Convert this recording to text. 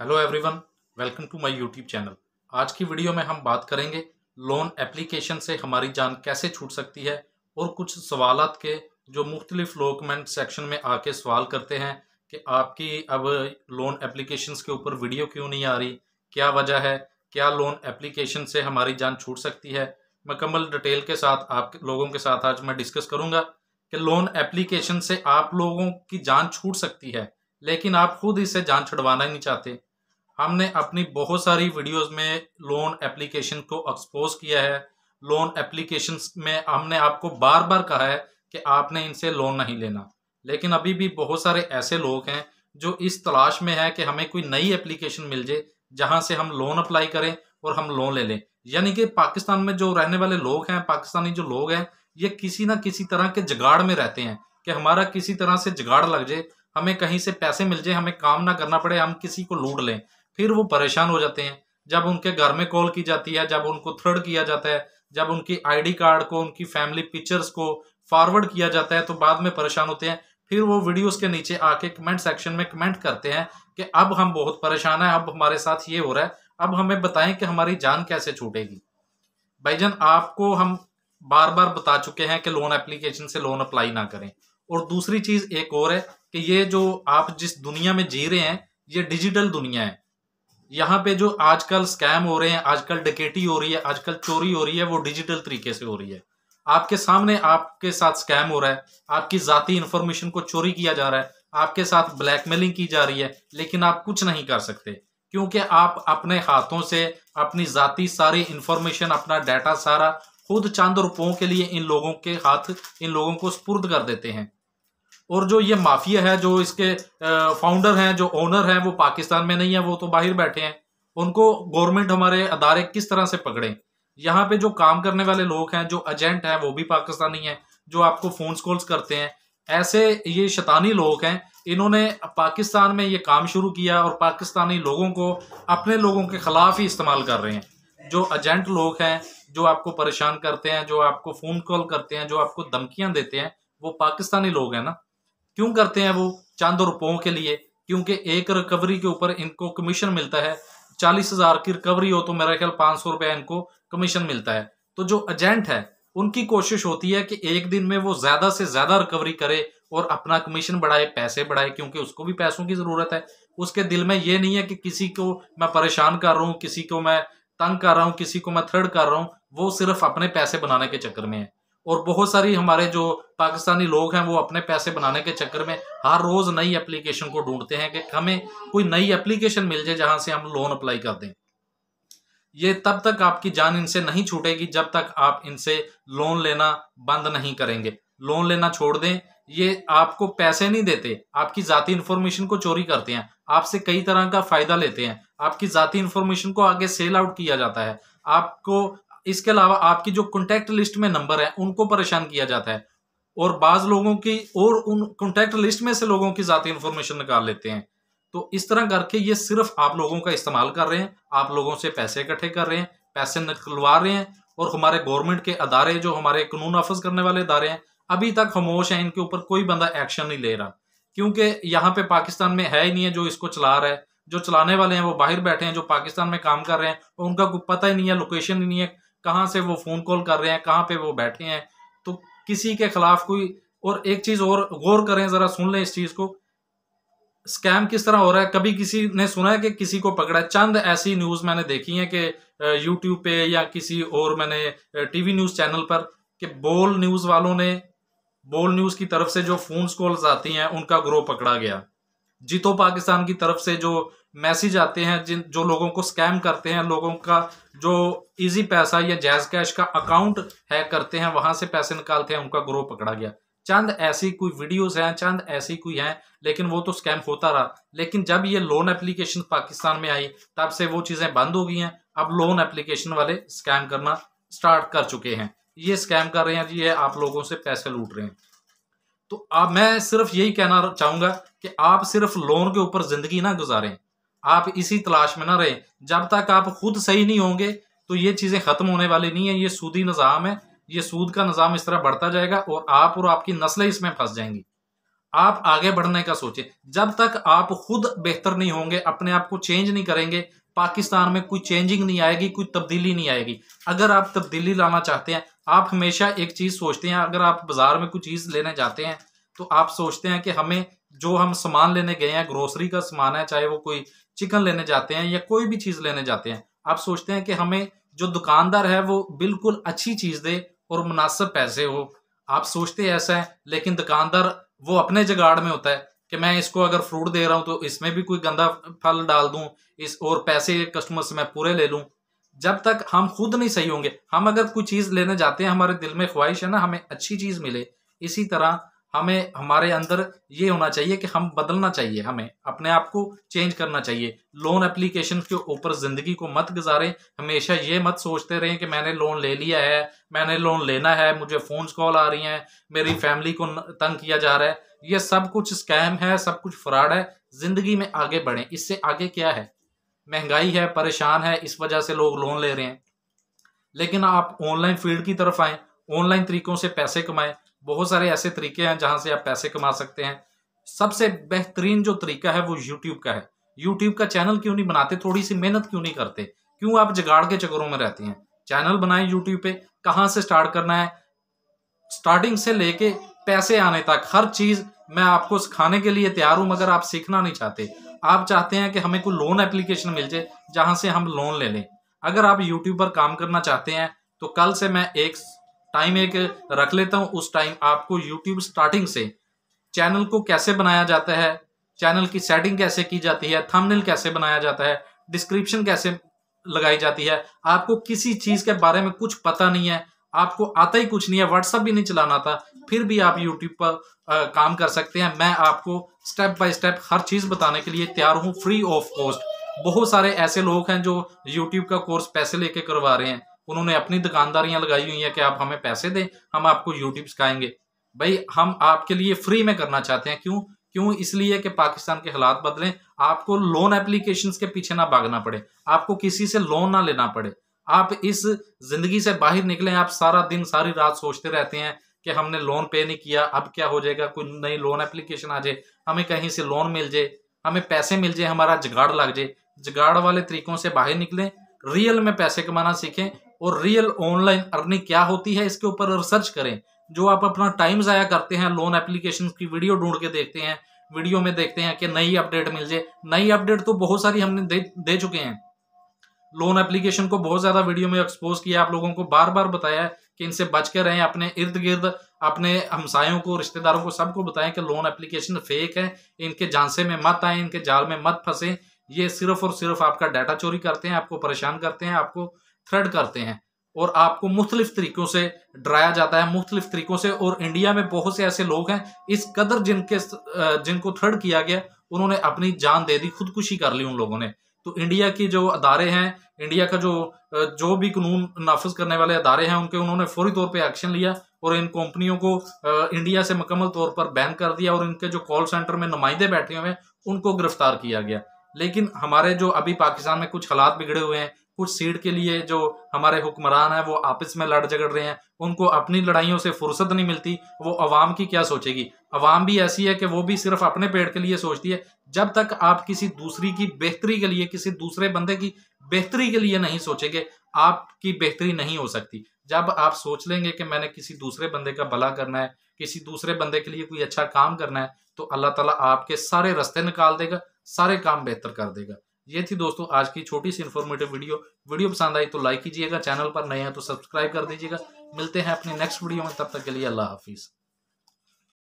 hello everyone welcome to my YouTube channel आज की video में हम बात करेंगे लोन एप्लीकेशन से हमारी जान कैसे छूट सकती है और कुछ सवाल के जो मुख्तलिफ लोकमेंट कमेंट सेक्शन में आके सवाल करते हैं कि आपकी अब लोन एप्लीकेशन के ऊपर वीडियो क्यों नहीं आ रही क्या वजह है क्या लोन एप्लीकेशन से हमारी जान छूट सकती है मकम्मल डिटेल के साथ आप लोगों के साथ आज मैं डिस्कस करूंगा कि लोन एप्लीकेशन से आप लोगों की जान छूट सकती है लेकिन आप खुद इसे जान छुड़वाना नहीं चाहते हमने अपनी बहुत सारी वीडियोस में लोन एप्लीकेशन को एक्सपोज किया है लोन एप्लीकेशन में हमने आपको बार बार कहा है कि आपने इनसे लोन नहीं लेना लेकिन अभी भी बहुत सारे ऐसे लोग हैं जो इस तलाश में है कि हमें कोई नई एप्लीकेशन मिल जाए जहाँ से हम लोन अप्लाई करें और हम लोन ले लें यानी कि पाकिस्तान में जो रहने वाले लोग हैं पाकिस्तानी जो लोग हैं ये किसी ना किसी तरह के जगाड़ में रहते हैं कि हमारा किसी तरह से जगाड़ लग जाए हमें कहीं से पैसे मिल जाए हमें काम ना करना पड़े हम किसी को लूट लें फिर वो परेशान हो जाते हैं जब उनके घर में कॉल की जाती है जब उनको थ्रड किया जाता है जब उनकी आईडी कार्ड को उनकी फैमिली पिक्चर्स को फॉरवर्ड किया जाता है तो बाद में परेशान होते हैं फिर वो वीडियोस के नीचे आके कमेंट सेक्शन में कमेंट करते हैं कि अब हम बहुत परेशान हैं अब हमारे साथ ये हो रहा है अब हमें बताएं कि हमारी जान कैसे छूटेगी भाईजान आपको हम बार बार बता चुके हैं कि लोन एप्लीकेशन से लोन अप्लाई ना करें और दूसरी चीज एक और है कि ये जो आप जिस दुनिया में जी रहे हैं ये डिजिटल दुनिया है यहाँ पे जो आजकल स्कैम हो रहे हैं आजकल डकेटी हो रही है आजकल चोरी हो रही है वो डिजिटल तरीके से हो रही है आपके सामने आपके साथ स्कैम हो रहा है आपकी जाती इंफॉर्मेशन को चोरी किया जा रहा है आपके साथ ब्लैकमेलिंग की जा रही है लेकिन आप कुछ नहीं कर सकते क्योंकि आप अपने हाथों से अपनी जाती सारी इंफॉर्मेशन अपना डाटा सारा खुद चंद रुपयों के लिए इन लोगों के हाथ इन लोगों को स्पुर्द कर देते हैं और जो ये माफिया है जो इसके फाउंडर हैं जो ओनर हैं वो पाकिस्तान में नहीं है वो तो बाहर बैठे हैं उनको गवर्नमेंट हमारे अदारे किस तरह से पकड़े यहाँ पे जो काम करने वाले लोग हैं जो एजेंट हैं वो भी पाकिस्तानी हैं जो आपको फ़ोन कॉल्स करते हैं ऐसे ये शैतानी लोग हैं इन्होंने पाकिस्तान में ये काम शुरू किया और पाकिस्तानी लोगों को अपने लोगों के ख़िलाफ़ ही इस्तेमाल कर रहे हैं जो एजेंट लोग हैं जो आपको परेशान करते हैं जो आपको फ़ोन कॉल करते हैं जो आपको धमकियां देते हैं वो पाकिस्तानी लोग हैं ना क्यों करते हैं वो चंद रुपयों के लिए क्योंकि एक रिकवरी के ऊपर इनको कमीशन मिलता है चालीस हज़ार की रिकवरी हो तो मेरा ख्याल पांच सौ रुपया इनको कमीशन मिलता है तो जो एजेंट है उनकी कोशिश होती है कि एक दिन में वो ज़्यादा से ज़्यादा रिकवरी करे और अपना कमीशन बढ़ाए पैसे बढ़ाए क्योंकि उसको भी पैसों की ज़रूरत है उसके दिल में ये नहीं है कि किसी को मैं परेशान कर रहा हूँ किसी को मैं तंग कर रहा हूँ किसी को मैं थ्रेड कर रहा हूँ वो सिर्फ अपने पैसे बनाने के चक्कर में है और बहुत सारी हमारे जो पाकिस्तानी लोग हैं वो अपने पैसे बनाने के चक्कर में हर रोज़ नई एप्लीकेशन को ढूंढते हैं कि हमें कोई नई एप्लीकेशन मिल जाए जहाँ से हम लोन अप्लाई कर दें ये तब तक आपकी जान इनसे नहीं छूटेगी जब तक आप इनसे लोन लेना बंद नहीं करेंगे लोन लेना छोड़ दें ये आपको पैसे नहीं देते आपकी ज़ाती इन्फॉर्मेशन को चोरी करते हैं आपसे कई तरह का फ़ायदा लेते हैं आपकी ज़ाती इन्फॉर्मेशन को आगे सेल आउट किया जाता है आपको इसके अलावा आपकी जो कॉन्टैक्ट लिस्ट में नंबर है उनको परेशान किया जाता है और बाज लोगों की और उन कॉन्टैक्ट लिस्ट में से लोगों की ज़ाती इन्फॉर्मेशन निकाल लेते हैं तो इस तरह करके ये सिर्फ आप लोगों का इस्तेमाल कर रहे हैं आप लोगों से पैसे इकट्ठे कर रहे हैं पैसे निकलवा रहे हैं और हमारे गवर्नमेंट के अदारे जो हमारे कानून नाफज करने वाले अदारे हैं अभी तक खामोश हैं इनके ऊपर कोई बंदा एक्शन नहीं ले रहा क्योंकि यहाँ पे पाकिस्तान में है ही नहीं है जो इसको चला रहा है जो चलाने वाले हैं वो बाहर बैठे हैं जो पाकिस्तान में काम कर रहे हैं और उनका कोई पता ही नहीं है लोकेशन ही नहीं है कहाँ से वो फ़ोन कॉल कर रहे हैं कहाँ पे वो बैठे हैं तो किसी के खिलाफ कोई और एक चीज़ और गौर करें ज़रा सुन लें इस चीज़ को स्कैम किस तरह हो रहा है कभी किसी ने सुना है कि किसी को पकड़ा है चंद ऐसी न्यूज़ मैंने देखी है कि यूट्यूब पे या किसी और मैंने टीवी न्यूज़ चैनल पर कि बोल न्यूज़ वालों ने बोल न्यूज़ की तरफ से जो फ़ोन कॉल्स आती हैं उनका ग्रोह पकड़ा गया जीतो पाकिस्तान की तरफ से जो मैसेज आते हैं जिन जो लोगों को स्कैम करते हैं लोगों का जो इजी पैसा या जैज कैश का अकाउंट हैक करते हैं वहां से पैसे निकालते हैं उनका ग्रोह पकड़ा गया चंद ऐसी कोई वीडियोस हैं चंद ऐसी कोई हैं लेकिन वो तो स्कैम होता रहा लेकिन जब ये लोन एप्लीकेशन पाकिस्तान में आई तब से वो चीज़ें बंद हो गई हैं अब लोन एप्लीकेशन वाले स्कैम करना स्टार्ट कर चुके हैं ये स्कैम कर रहे हैं ये आप लोगों से पैसे लूट रहे हैं तो आप मैं सिर्फ यही कहना चाहूंगा कि आप सिर्फ लोन के ऊपर ज़िंदगी ना गुजारें आप इसी तलाश में ना रहें जब तक आप खुद सही नहीं होंगे तो ये चीज़ें ख़त्म होने वाली नहीं है ये सूदी निज़ाम है ये सूद का निज़ाम इस तरह बढ़ता जाएगा और आप और आपकी नस्लें इसमें फंस जाएंगी आप आगे बढ़ने का सोचें जब तक आप खुद बेहतर नहीं होंगे अपने आप को चेंज नहीं करेंगे पाकिस्तान में कोई चेंजिंग नहीं आएगी कोई तब्दीली नहीं आएगी अगर आप तब्दीली लाना चाहते हैं आप हमेशा एक चीज़ सोचते हैं अगर आप बाज़ार में कुछ चीज़ लेने जाते हैं तो आप सोचते हैं कि हमें जो हम सामान लेने गए हैं ग्रोसरी का सामान है चाहे वो कोई चिकन लेने जाते हैं या कोई भी चीज़ लेने जाते हैं आप सोचते हैं कि हमें जो दुकानदार है वो बिल्कुल अच्छी चीज़ दे और मुनासिब पैसे हो आप सोचते हैं ऐसा है लेकिन दुकानदार वो अपने जगाड़ में होता है कि मैं इसको अगर फ्रूट दे रहा हूँ तो इसमें भी कोई गंदा फल डाल दूँ इस और पैसे कस्टमर से मैं पूरे ले लूँ जब तक हम खुद नहीं सही होंगे हम अगर कोई चीज़ लेने जाते हैं हमारे दिल में ख्वाहिश है ना हमें अच्छी चीज़ मिले इसी तरह हमें हमारे अंदर ये होना चाहिए कि हम बदलना चाहिए हमें अपने आप को चेंज करना चाहिए लोन एप्लीकेशन के ऊपर ज़िंदगी को मत गुजारें हमेशा ये मत सोचते रहें कि मैंने लोन ले लिया है मैंने लोन लेना है मुझे फ़ोन कॉल आ रही हैं मेरी फैमिली को तंग किया जा रहा है ये सब कुछ स्कैम है सब कुछ फ्रॉड है ज़िंदगी में आगे बढ़े इससे आगे क्या है महंगाई है परेशान है इस वजह से लोग लोन ले रहे हैं लेकिन आप ऑनलाइन फील्ड की तरफ आएँ ऑनलाइन तरीकों से पैसे कमाएं बहुत सारे ऐसे तरीके हैं जहां से आप पैसे कमा सकते हैं सबसे बेहतरीन जो तरीका है वो यूट्यूब का है यूट्यूब का चैनल क्यों नहीं बनाते थोड़ी सी मेहनत क्यों नहीं करते क्यों आप जगाड़ के चक्करों में रहते हैं चैनल बनाएं यूट्यूब पे कहाँ से स्टार्ट करना है स्टार्टिंग से लेके पैसे आने तक हर चीज़ मैं आपको सिखाने के लिए तैयार हूँ मगर आप सीखना नहीं चाहते आप चाहते हैं कि हमें कोई लोन एप्लीकेशन मिल जाए जहाँ से हम लोन ले लें अगर आप यूट्यूब पर काम करना चाहते हैं तो कल से मैं एक टाइम एक रख लेता हूँ उस टाइम आपको यूट्यूब स्टार्टिंग से चैनल को कैसे बनाया जाता है चैनल की सेटिंग कैसे की जाती है थंबनेल कैसे बनाया जाता है डिस्क्रिप्शन कैसे लगाई जाती है आपको किसी चीज़ के बारे में कुछ पता नहीं है आपको आता ही कुछ नहीं है व्हाट्सअप भी नहीं चलाना था फिर भी आप यूट्यूब पर काम कर सकते हैं मैं आपको स्टेप बाय स्टेप हर चीज़ बताने के लिए तैयार हूँ फ्री ऑफ कॉस्ट बहुत सारे ऐसे लोग हैं जो यूट्यूब का कोर्स पैसे लेके करवा रहे हैं उन्होंने अपनी दुकानदारियां लगाई हुई हैं कि आप हमें पैसे दें हम आपको यूट्यूब सिखाएंगे भाई हम आपके लिए फ्री में करना चाहते हैं क्यों क्यों इसलिए कि पाकिस्तान के हालात बदलें आपको लोन एप्लीकेशन के पीछे ना भागना पड़े आपको किसी से लोन ना लेना पड़े आप इस जिंदगी से बाहर निकलें आप सारा दिन सारी रात सोचते रहते हैं कि हमने लोन पे नहीं किया अब क्या हो जाएगा कोई नई लोन एप्लीकेशन आ जाए हमें कहीं से लोन मिल जाए हमें पैसे मिल जाए हमारा जगाड़ लग जाए जुगाड़ वाले तरीकों से बाहर निकलें रियल में पैसे कमाना सीखें और रियल ऑनलाइन अर्निंग क्या होती है इसके ऊपर रिसर्च करें जो आप अपना टाइम ज़ाया करते हैं लोन एप्लीकेशन की वीडियो ढूंढ के देखते हैं वीडियो में देखते हैं कि नई अपडेट मिल जाए नई अपडेट तो बहुत सारी हमने दे दे चुके हैं लोन एप्लीकेशन को बहुत ज़्यादा वीडियो में एक्सपोज किया आप लोगों को बार बार बताया है कि इनसे बच के रहें अपने इर्द गिर्द अपने हमसायों को रिश्तेदारों को सबको बताएं कि लोन एप्लीकेशन फेक है इनके झांसे में मत आए इनके जाल में मत फंसे ये सिर्फ और सिर्फ आपका डाटा चोरी करते हैं आपको परेशान करते हैं आपको थ्रेड करते हैं और आपको मुख्तलिफ तरीकों से डराया जाता है मुख्तलिफ तरीकों से और इंडिया में बहुत से ऐसे लोग हैं इस कदर जिनके जिनको थ्रेड किया गया उन्होंने अपनी जान दे दी खुदकुशी कर ली उन लोगों ने तो इंडिया के जो अदारे हैं इंडिया का जो जो भी कानून नाफज करने वाले अदारे हैं उनके उन्होंने फौरी तौर पे एक्शन लिया और इन कंपनियों को इंडिया से मुकम्मल तौर पर बैन कर दिया और इनके जो कॉल सेंटर में नुमाइंदे बैठे हुए हैं उनको गिरफ्तार किया गया लेकिन हमारे जो अभी पाकिस्तान में कुछ हालात बिगड़े हुए हैं कुछ सीट के लिए जो हमारे हुक्मरान हैं वो आपस में लड़ झगड़ रहे हैं उनको अपनी लड़ाइयों से फुर्सत नहीं मिलती वो अवाम की क्या सोचेगी अवाम भी ऐसी है कि वो भी सिर्फ अपने पेट के लिए सोचती है जब तक आप किसी दूसरी की बेहतरी के लिए किसी दूसरे बंदे की बेहतरी के लिए नहीं सोचेंगे आपकी बेहतरी नहीं हो सकती जब आप सोच लेंगे कि मैंने किसी दूसरे बंदे का भला करना है किसी दूसरे बंदे के लिए कोई अच्छा काम करना है तो अल्लाह ताला आपके सारे रास्ते निकाल देगा सारे काम बेहतर कर देगा ये थी दोस्तों आज की छोटी सी इन्फॉर्मेटिव वीडियो वीडियो पसंद आई तो लाइक कीजिएगा चैनल पर नए हैं तो सब्सक्राइब कर दीजिएगा मिलते हैं अपने नेक्स्ट वीडियो में तब तक के लिए अल्लाह हाफिज़